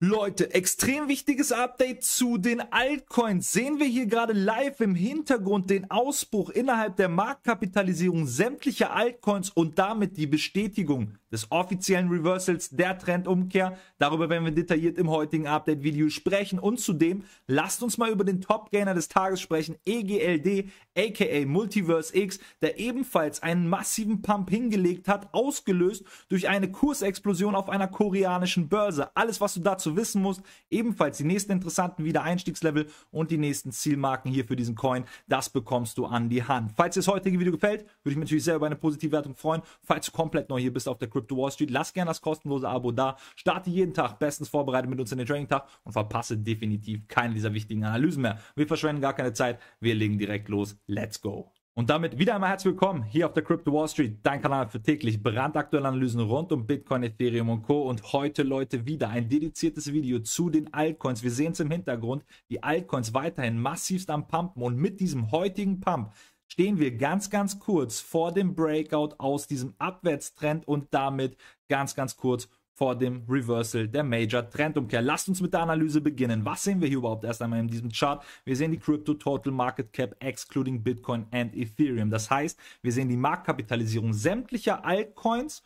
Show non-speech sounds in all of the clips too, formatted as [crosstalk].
Leute, extrem wichtiges Update zu den Altcoins. Sehen wir hier gerade live im Hintergrund den Ausbruch innerhalb der Marktkapitalisierung sämtlicher Altcoins und damit die Bestätigung des offiziellen Reversals, der Trendumkehr. Darüber werden wir detailliert im heutigen Update-Video sprechen. Und zudem lasst uns mal über den Top-Gainer des Tages sprechen, EGLD, aka Multiverse X, der ebenfalls einen massiven Pump hingelegt hat, ausgelöst durch eine Kursexplosion auf einer koreanischen Börse. Alles, was du dazu wissen musst, ebenfalls die nächsten interessanten Wiedereinstiegslevel und die nächsten Zielmarken hier für diesen Coin, das bekommst du an die Hand. Falls dir das heutige Video gefällt, würde ich mich natürlich sehr über eine positive Wertung freuen. Falls du komplett neu hier bist auf der Crypto Wall Street. Lass gerne das kostenlose Abo da. Starte jeden Tag bestens vorbereitet mit uns in den Trading-Tag und verpasse definitiv keine dieser wichtigen Analysen mehr. Wir verschwenden gar keine Zeit. Wir legen direkt los. Let's go. Und damit wieder einmal herzlich willkommen hier auf der Crypto Wall Street, dein Kanal für täglich brandaktuelle Analysen rund um Bitcoin, Ethereum und Co. Und heute, Leute, wieder ein dediziertes Video zu den Altcoins. Wir sehen es im Hintergrund, die Altcoins weiterhin massivst am Pumpen und mit diesem heutigen Pump stehen wir ganz, ganz kurz vor dem Breakout aus diesem Abwärtstrend und damit ganz, ganz kurz vor dem Reversal der Major Trendumkehr. Lasst uns mit der Analyse beginnen. Was sehen wir hier überhaupt erst einmal in diesem Chart? Wir sehen die Crypto Total Market Cap excluding Bitcoin and Ethereum. Das heißt, wir sehen die Marktkapitalisierung sämtlicher Altcoins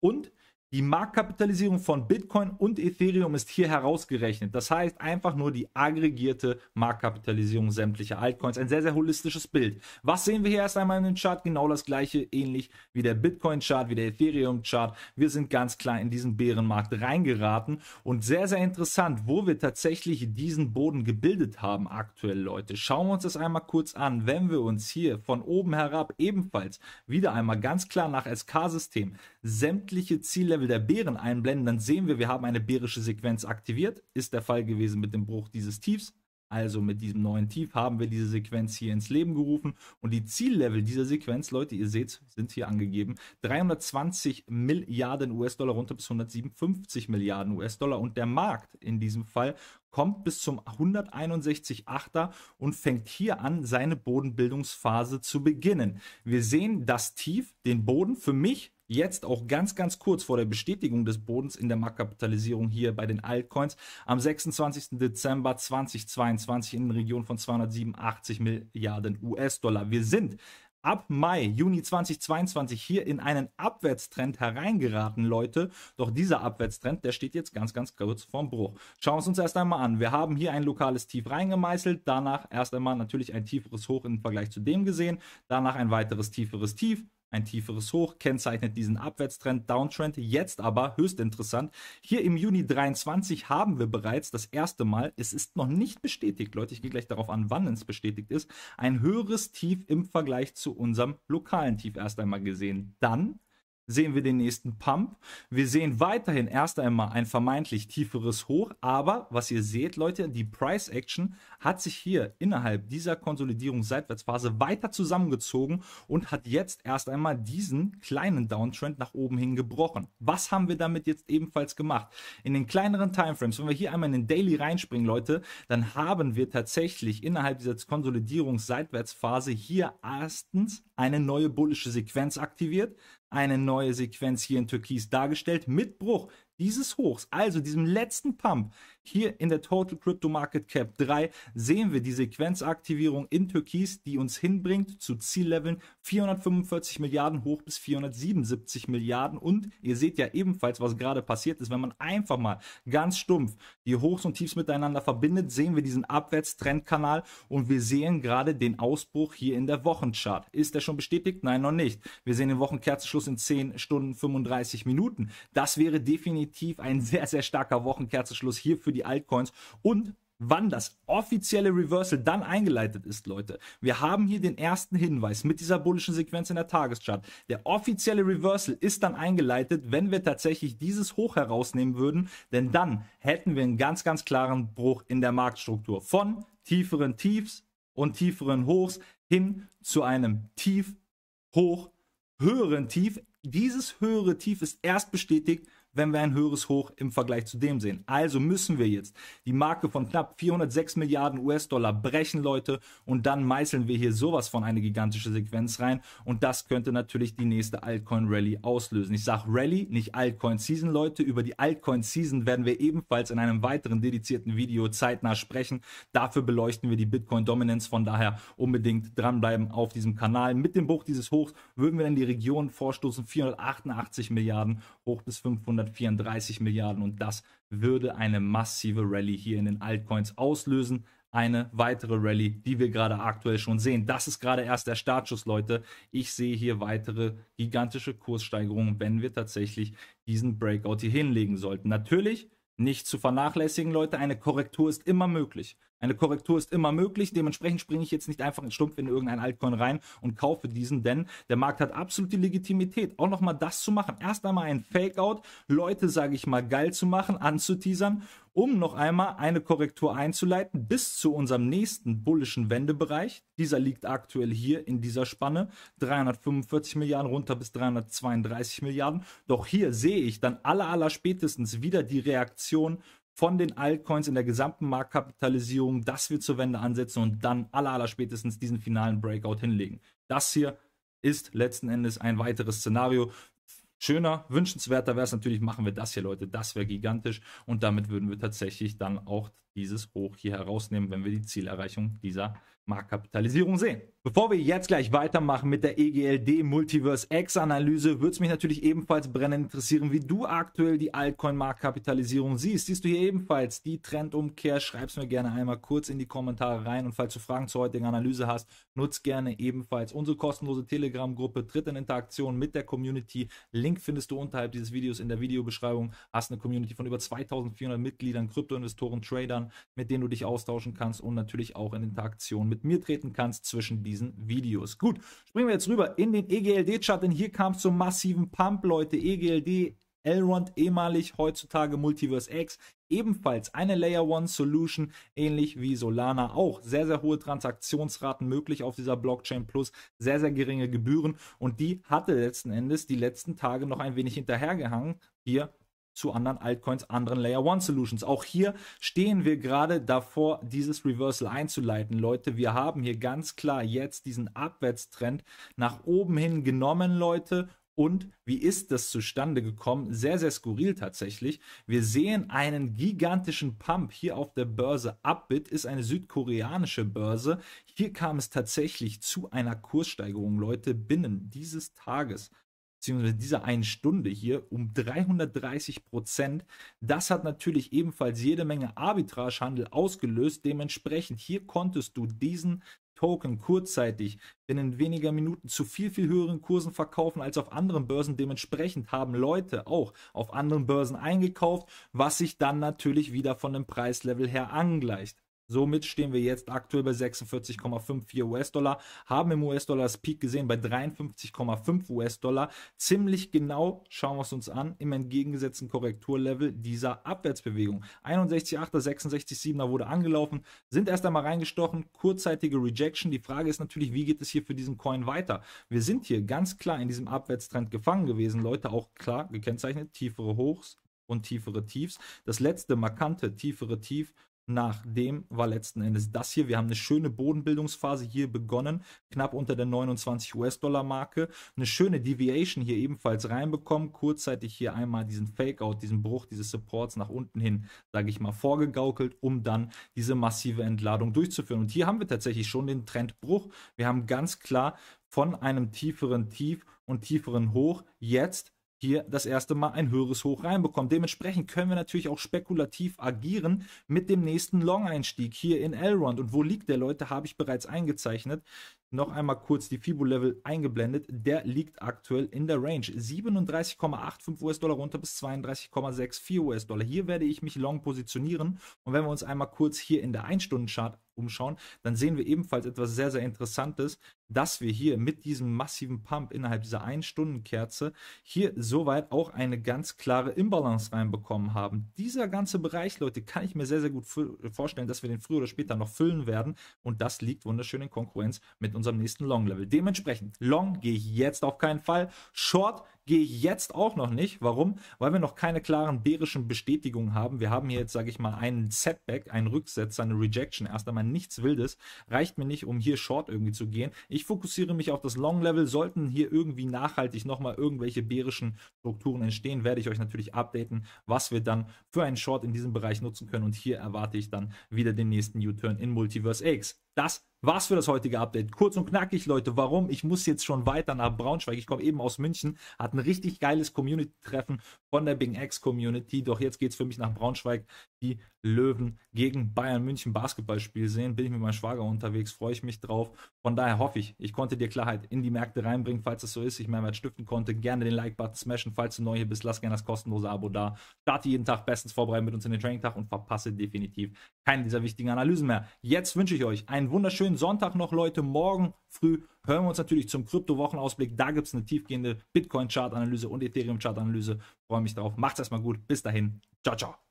und die Marktkapitalisierung von Bitcoin und Ethereum ist hier herausgerechnet. Das heißt einfach nur die aggregierte Marktkapitalisierung sämtlicher Altcoins. Ein sehr, sehr holistisches Bild. Was sehen wir hier erst einmal in dem Chart? Genau das gleiche, ähnlich wie der Bitcoin-Chart, wie der Ethereum-Chart. Wir sind ganz klar in diesen Bärenmarkt reingeraten. Und sehr, sehr interessant, wo wir tatsächlich diesen Boden gebildet haben aktuell, Leute. Schauen wir uns das einmal kurz an. Wenn wir uns hier von oben herab ebenfalls wieder einmal ganz klar nach SK-System sämtliche Ziellevel der Bären einblenden, dann sehen wir, wir haben eine bärische Sequenz aktiviert. Ist der Fall gewesen mit dem Bruch dieses Tiefs. Also mit diesem neuen Tief haben wir diese Sequenz hier ins Leben gerufen und die Ziellevel dieser Sequenz, Leute, ihr seht, sind hier angegeben. 320 Milliarden US-Dollar runter bis 157 Milliarden US-Dollar und der Markt in diesem Fall kommt bis zum 161,8er und fängt hier an, seine Bodenbildungsphase zu beginnen. Wir sehen das Tief, den Boden für mich jetzt auch ganz, ganz kurz vor der Bestätigung des Bodens in der Marktkapitalisierung hier bei den Altcoins am 26. Dezember 2022 in der Region von 287 Milliarden US-Dollar. Wir sind ab Mai, Juni 2022 hier in einen Abwärtstrend hereingeraten, Leute. Doch dieser Abwärtstrend, der steht jetzt ganz, ganz kurz vorm Bruch. Schauen wir es uns erst einmal an. Wir haben hier ein lokales Tief reingemeißelt, danach erst einmal natürlich ein tieferes Hoch im Vergleich zu dem gesehen, danach ein weiteres tieferes Tief, ein tieferes Hoch kennzeichnet diesen Abwärtstrend, Downtrend. Jetzt aber, höchst interessant, hier im Juni 23 haben wir bereits das erste Mal, es ist noch nicht bestätigt, Leute, ich gehe gleich darauf an, wann es bestätigt ist, ein höheres Tief im Vergleich zu unserem lokalen Tief erst einmal gesehen. Dann sehen wir den nächsten Pump. Wir sehen weiterhin erst einmal ein vermeintlich tieferes Hoch, aber was ihr seht, Leute, die Price Action hat sich hier innerhalb dieser Konsolidierung Seitwärtsphase weiter zusammengezogen und hat jetzt erst einmal diesen kleinen Downtrend nach oben hin gebrochen. Was haben wir damit jetzt ebenfalls gemacht? In den kleineren Timeframes, wenn wir hier einmal in den Daily reinspringen, Leute, dann haben wir tatsächlich innerhalb dieser Konsolidierung Seitwärtsphase hier erstens eine neue bullische Sequenz aktiviert, eine neue Sequenz hier in Türkis dargestellt mit Bruch dieses Hochs, also diesem letzten Pump hier in der Total Crypto Market Cap 3, sehen wir die Sequenzaktivierung in Türkis, die uns hinbringt zu Zielleveln 445 Milliarden hoch bis 477 Milliarden. Und ihr seht ja ebenfalls, was gerade passiert ist, wenn man einfach mal ganz stumpf die Hochs und Tiefs miteinander verbindet, sehen wir diesen Abwärtstrendkanal und wir sehen gerade den Ausbruch hier in der Wochenchart. Ist der schon bestätigt? Nein, noch nicht. Wir sehen den Wochenkerzenschluss in 10 Stunden 35 Minuten. Das wäre definitiv definitiv ein [laughs] sehr, sehr starker Wochenkerzenschluss hier für die Altcoins. Und wann das offizielle Reversal dann eingeleitet ist, Leute. Wir haben hier den ersten Hinweis mit dieser bullischen Sequenz in der Tageschart. Der offizielle Reversal ist dann eingeleitet, wenn wir tatsächlich dieses Hoch herausnehmen würden, denn dann hätten wir einen ganz, ganz klaren Bruch in der Marktstruktur von tieferen Tiefs und tieferen Hochs hin zu einem Tief, Hoch, höheren Tief. Dieses höhere Tief ist erst bestätigt, wenn wir ein höheres Hoch im Vergleich zu dem sehen. Also müssen wir jetzt die Marke von knapp 406 Milliarden US-Dollar brechen, Leute, und dann meißeln wir hier sowas von eine gigantische Sequenz rein und das könnte natürlich die nächste Altcoin-Rally auslösen. Ich sage Rally, nicht Altcoin-Season, Leute. Über die Altcoin-Season werden wir ebenfalls in einem weiteren dedizierten Video zeitnah sprechen. Dafür beleuchten wir die bitcoin Dominance, von daher unbedingt dranbleiben auf diesem Kanal. Mit dem Bruch dieses Hochs würden wir dann die Region vorstoßen, 488 Milliarden hoch bis 500 134 Milliarden und das würde eine massive Rallye hier in den Altcoins auslösen. Eine weitere Rallye, die wir gerade aktuell schon sehen. Das ist gerade erst der Startschuss, Leute. Ich sehe hier weitere gigantische Kurssteigerungen, wenn wir tatsächlich diesen Breakout hier hinlegen sollten. Natürlich nicht zu vernachlässigen, Leute. Eine Korrektur ist immer möglich. Eine Korrektur ist immer möglich. Dementsprechend springe ich jetzt nicht einfach in Stumpf in irgendeinen Altcoin rein und kaufe diesen, denn der Markt hat absolut die Legitimität, auch nochmal das zu machen. Erst einmal ein Fake-Out, Leute, sage ich mal, geil zu machen, anzuteasern, um noch einmal eine Korrektur einzuleiten bis zu unserem nächsten bullischen Wendebereich. Dieser liegt aktuell hier in dieser Spanne, 345 Milliarden runter bis 332 Milliarden. Doch hier sehe ich dann aller, aller spätestens wieder die Reaktion von den Altcoins in der gesamten Marktkapitalisierung, dass wir zur Wende ansetzen und dann aller, aller spätestens diesen finalen Breakout hinlegen. Das hier ist letzten Endes ein weiteres Szenario. Schöner, wünschenswerter wäre es natürlich, machen wir das hier, Leute. Das wäre gigantisch und damit würden wir tatsächlich dann auch dieses Hoch hier herausnehmen, wenn wir die Zielerreichung dieser Marktkapitalisierung sehen. Bevor wir jetzt gleich weitermachen mit der EGLD Multiverse X Analyse, würde es mich natürlich ebenfalls brennend interessieren, wie du aktuell die Altcoin-Marktkapitalisierung siehst. Siehst du hier ebenfalls die Trendumkehr? Schreib es mir gerne einmal kurz in die Kommentare rein und falls du Fragen zur heutigen Analyse hast, nutz gerne ebenfalls unsere kostenlose Telegram-Gruppe, tritt in Interaktion mit der Community. Link findest du unterhalb dieses Videos in der Videobeschreibung. Hast eine Community von über 2400 Mitgliedern, Kryptoinvestoren, Tradern, mit denen du dich austauschen kannst und natürlich auch in Interaktion mit mir treten kannst zwischen die diesen Videos. Gut, springen wir jetzt rüber in den EGLD-Chart, denn hier kam es zum massiven Pump, Leute. EGLD, Elrond, ehemalig, heutzutage Multiverse X, ebenfalls eine Layer One Solution, ähnlich wie Solana auch. Sehr, sehr hohe Transaktionsraten möglich auf dieser Blockchain Plus, sehr, sehr geringe Gebühren und die hatte letzten Endes die letzten Tage noch ein wenig hinterhergehangen. Hier zu anderen Altcoins, anderen Layer One Solutions. Auch hier stehen wir gerade davor, dieses Reversal einzuleiten. Leute, wir haben hier ganz klar jetzt diesen Abwärtstrend nach oben hin genommen, Leute. Und wie ist das zustande gekommen? Sehr, sehr skurril tatsächlich. Wir sehen einen gigantischen Pump hier auf der Börse. Upbit ist eine südkoreanische Börse. Hier kam es tatsächlich zu einer Kurssteigerung, Leute, binnen dieses Tages beziehungsweise dieser einen Stunde hier um 330 Prozent. Das hat natürlich ebenfalls jede Menge Arbitragehandel ausgelöst. Dementsprechend hier konntest du diesen Token kurzzeitig binnen weniger Minuten zu viel, viel höheren Kursen verkaufen als auf anderen Börsen. Dementsprechend haben Leute auch auf anderen Börsen eingekauft, was sich dann natürlich wieder von dem Preislevel her angleicht. Somit stehen wir jetzt aktuell bei 46,54 US-Dollar, haben im US-Dollar das Peak gesehen bei 53,5 US-Dollar. Ziemlich genau schauen wir es uns an im entgegengesetzten Korrekturlevel dieser Abwärtsbewegung. 61,8er, 66,7er wurde angelaufen, sind erst einmal reingestochen, kurzzeitige Rejection. Die Frage ist natürlich, wie geht es hier für diesen Coin weiter? Wir sind hier ganz klar in diesem Abwärtstrend gefangen gewesen, Leute, auch klar gekennzeichnet, tiefere Hochs, und tiefere Tiefs. Das letzte markante tiefere Tief nach dem war letzten Endes das hier. Wir haben eine schöne Bodenbildungsphase hier begonnen, knapp unter der 29 US-Dollar-Marke. Eine schöne Deviation hier ebenfalls reinbekommen. Kurzzeitig hier einmal diesen Fakeout, diesen Bruch dieses Supports nach unten hin, sage ich mal, vorgegaukelt, um dann diese massive Entladung durchzuführen. Und hier haben wir tatsächlich schon den Trendbruch. Wir haben ganz klar von einem tieferen Tief und tieferen Hoch jetzt hier das erste Mal ein höheres Hoch reinbekommen. Dementsprechend können wir natürlich auch spekulativ agieren mit dem nächsten Long-Einstieg hier in Elrond. Und wo liegt der, Leute, habe ich bereits eingezeichnet. Noch einmal kurz die Fibo-Level eingeblendet. Der liegt aktuell in der Range. 37,85 US-Dollar runter bis 32,64 US-Dollar. Hier werde ich mich long positionieren. Und wenn wir uns einmal kurz hier in der 1-Stunden-Chart umschauen, dann sehen wir ebenfalls etwas sehr, sehr Interessantes, dass wir hier mit diesem massiven Pump innerhalb dieser 1-Stunden-Kerze hier soweit auch eine ganz klare Imbalance reinbekommen haben. Dieser ganze Bereich, Leute, kann ich mir sehr, sehr gut vorstellen, dass wir den früher oder später noch füllen werden und das liegt wunderschön in Konkurrenz mit unserem nächsten Long-Level. Dementsprechend, Long gehe ich jetzt auf keinen Fall, Short gehe ich jetzt auch noch nicht. Warum? Weil wir noch keine klaren bärischen Bestätigungen haben. Wir haben hier jetzt, sage ich mal, einen Setback, einen Rücksetzer, eine Rejection erst einmal mal nichts Wildes. Reicht mir nicht, um hier Short irgendwie zu gehen. Ich fokussiere mich auf das Long-Level. Sollten hier irgendwie nachhaltig nochmal irgendwelche bärischen Strukturen entstehen, werde ich euch natürlich updaten, was wir dann für einen Short in diesem Bereich nutzen können. Und hier erwarte ich dann wieder den nächsten U-Turn in Multiverse X. Das war's für das heutige Update. Kurz und knackig, Leute. Warum? Ich muss jetzt schon weiter nach Braunschweig. Ich komme eben aus München. hatte ein richtig geiles Community-Treffen von der Bing X Community. Doch jetzt geht's für mich nach Braunschweig. Die Löwen gegen Bayern München Basketballspiel sehen. Bin ich mit meinem Schwager unterwegs. Freue ich mich drauf. Von daher hoffe ich, ich konnte dir Klarheit in die Märkte reinbringen, falls es so ist. Ich Mehrwert stiften konnte. Gerne den Like-Button smashen. Falls du neu hier bist, lass gerne das kostenlose Abo da. Starte jeden Tag bestens vorbereitet mit uns in den Training-Tag und verpasse definitiv keine dieser wichtigen Analysen mehr. Jetzt wünsche ich euch einen einen wunderschönen Sonntag noch, Leute. Morgen früh hören wir uns natürlich zum Krypto-Wochenausblick. Da gibt es eine tiefgehende Bitcoin-Chart-Analyse und Ethereum-Chart-Analyse. Freue mich drauf. Macht's erstmal gut. Bis dahin. Ciao, ciao.